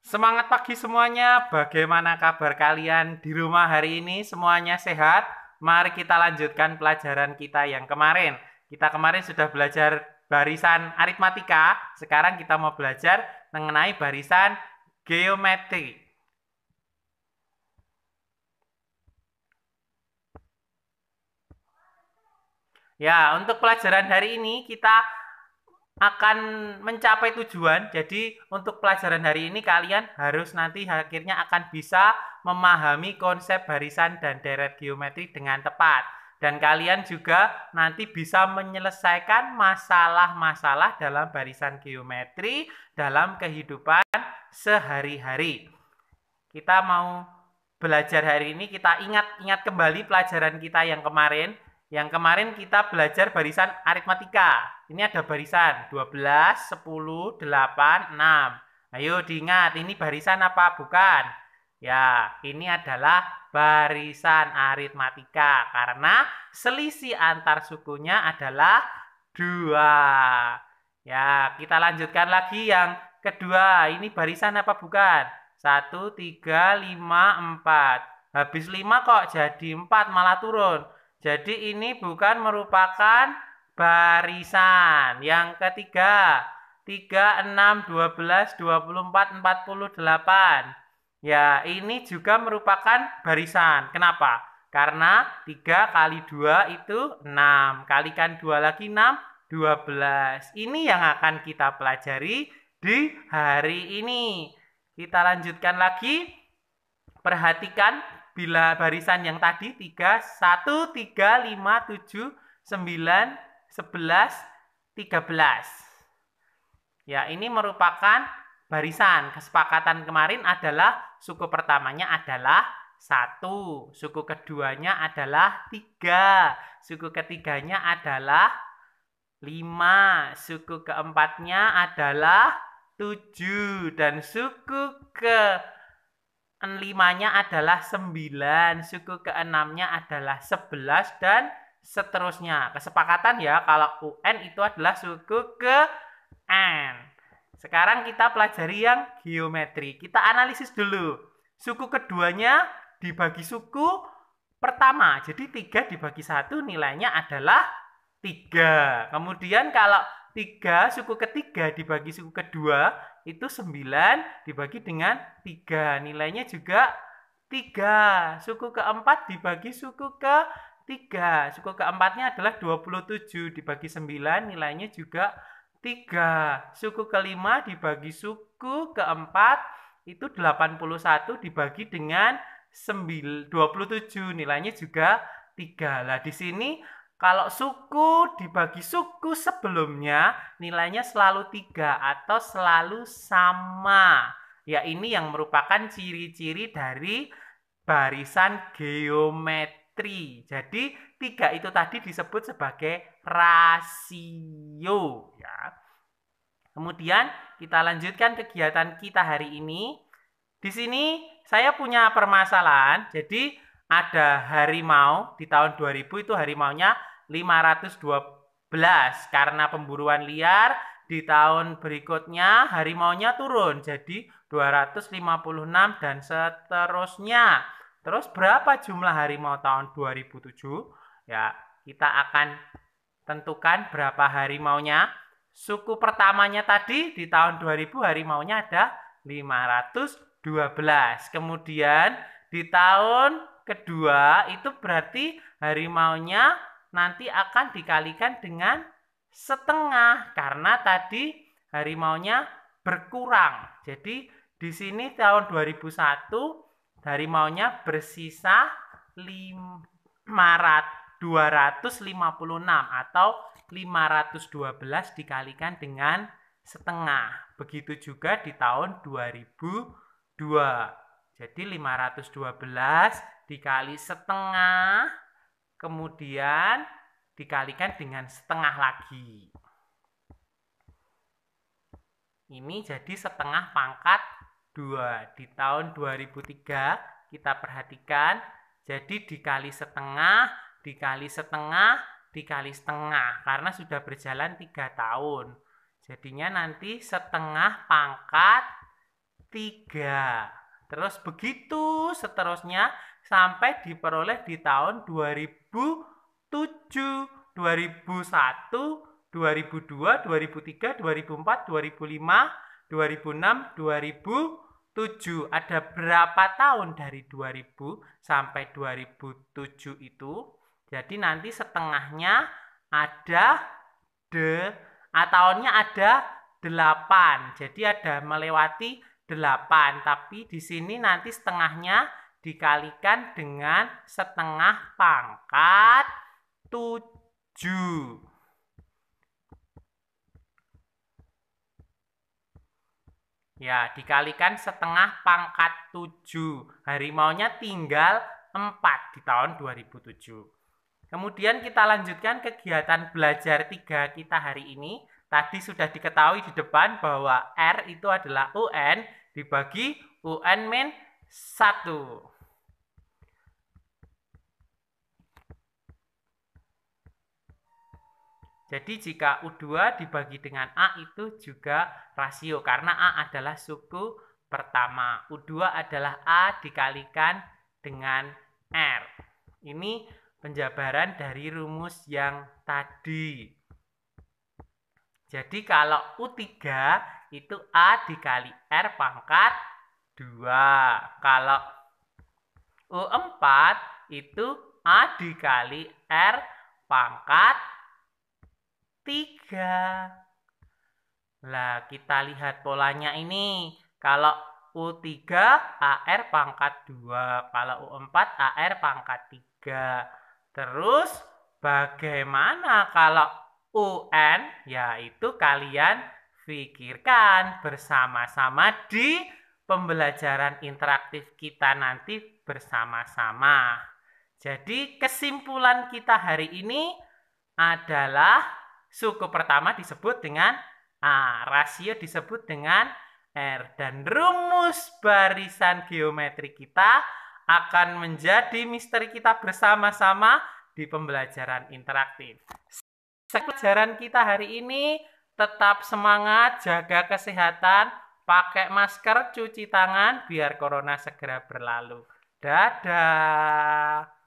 Semangat pagi semuanya. Bagaimana kabar kalian di rumah hari ini? Semuanya sehat? Mari kita lanjutkan pelajaran kita yang kemarin. Kita kemarin sudah belajar barisan aritmatika. Sekarang kita mau belajar mengenai barisan geometri. Ya, untuk pelajaran hari ini kita akan mencapai tujuan. Jadi untuk pelajaran hari ini kalian harus nanti akhirnya akan bisa memahami konsep barisan dan deret geometri dengan tepat. Dan kalian juga nanti bisa menyelesaikan masalah-masalah dalam barisan geometri dalam kehidupan sehari-hari. Kita mau belajar hari ini, kita ingat-ingat kembali pelajaran kita yang kemarin yang kemarin kita belajar barisan aritmatika. Ini ada barisan 12, 10, 8, 6. Ayo diingat, ini barisan apa? Bukan. Ya, ini adalah barisan aritmatika karena selisih antar sukunya adalah 2. Ya, kita lanjutkan lagi yang kedua. Ini barisan apa bukan? 1 3 5 4. Habis 5 kok jadi 4 malah turun. Jadi ini bukan merupakan barisan. Yang ketiga, 3, 6, 12, 24, 48. Ya, ini juga merupakan barisan. Kenapa? Karena 3 kali 2 itu 6. Kalikan 2 lagi 6, 12. Ini yang akan kita pelajari di hari ini. Kita lanjutkan lagi. Perhatikan bila barisan yang tadi 3 1 3 5 7 9 11 13. Ya, ini merupakan barisan. Kesepakatan kemarin adalah suku pertamanya adalah 1, suku keduanya adalah 3, suku ketiganya adalah 5, suku keempatnya adalah 7 dan suku ke limanya adalah 9, suku keenamnya adalah 11 dan seterusnya. Kesepakatan ya kalau UN itu adalah suku ke N. Sekarang kita pelajari yang geometri. Kita analisis dulu. Suku keduanya dibagi suku pertama. Jadi 3 dibagi 1 nilainya adalah 3. Kemudian kalau 3 suku ketiga dibagi suku kedua itu 9 dibagi dengan 3. Nilainya juga 3. Suku keempat dibagi suku ke 3. Suku keempatnya adalah 27 dibagi 9 nilainya juga 3. Suku kelima dibagi suku keempat itu 81 dibagi dengan 9, 27 nilainya juga 3. Lah di sini kalau suku dibagi suku sebelumnya nilainya selalu tiga atau selalu sama. Ya ini yang merupakan ciri-ciri dari barisan geometri. Jadi tiga itu tadi disebut sebagai rasio. Ya. Kemudian kita lanjutkan kegiatan kita hari ini. Di sini saya punya permasalahan. Jadi ada harimau di tahun 2000 itu harimau nya 512 karena pemburuan liar di tahun berikutnya harimaunya turun jadi 256 dan seterusnya. Terus berapa jumlah harimau tahun 2007? Ya, kita akan tentukan berapa harimaunya. Suku pertamanya tadi di tahun 2000 harimaunya ada 512. Kemudian di tahun kedua itu berarti harimaunya nanti akan dikalikan dengan setengah karena tadi harimaunya berkurang. Jadi di sini tahun 2001 harimaunya bersisa 500 256 atau 512 dikalikan dengan setengah. Begitu juga di tahun 2002. Jadi 512 dikali setengah kemudian dikalikan dengan setengah lagi. Ini jadi setengah pangkat 2 di tahun 2003 kita perhatikan jadi dikali setengah dikali setengah dikali setengah karena sudah berjalan 3 tahun. Jadinya nanti setengah pangkat 3. Terus begitu seterusnya sampai diperoleh di tahun 2007, 2001, 2002, 2003, 2004, 2005, 2006, 2007. Ada berapa tahun dari 2000 sampai 2007 itu? Jadi nanti setengahnya ada de, tahunnya ada 8. Jadi ada melewati 8. Tapi di sini nanti setengahnya dikalikan dengan setengah pangkat 7. Ya, dikalikan setengah pangkat 7. Harimaunya tinggal 4 di tahun 2007. Kemudian kita lanjutkan kegiatan belajar 3 kita hari ini Tadi sudah diketahui di depan bahwa R itu adalah UN dibagi UN min 1. Jadi jika U2 dibagi dengan A itu juga rasio karena A adalah suku pertama. U2 adalah A dikalikan dengan R. Ini penjabaran dari rumus yang tadi. Jadi kalau U3 itu A dikali R pangkat 2. Kalau U4 itu A dikali R pangkat 3. Lah, kita lihat polanya ini. Kalau U3 AR pangkat 2, kalau U4 AR pangkat 3. Terus bagaimana kalau UN yaitu kalian pikirkan bersama-sama di pembelajaran interaktif kita nanti bersama-sama. Jadi kesimpulan kita hari ini adalah suku pertama disebut dengan A, rasio disebut dengan R dan rumus barisan geometri kita akan menjadi misteri kita bersama-sama di pembelajaran interaktif. Pelajaran kita hari ini tetap semangat, jaga kesehatan, pakai masker, cuci tangan biar corona segera berlalu. Dadah.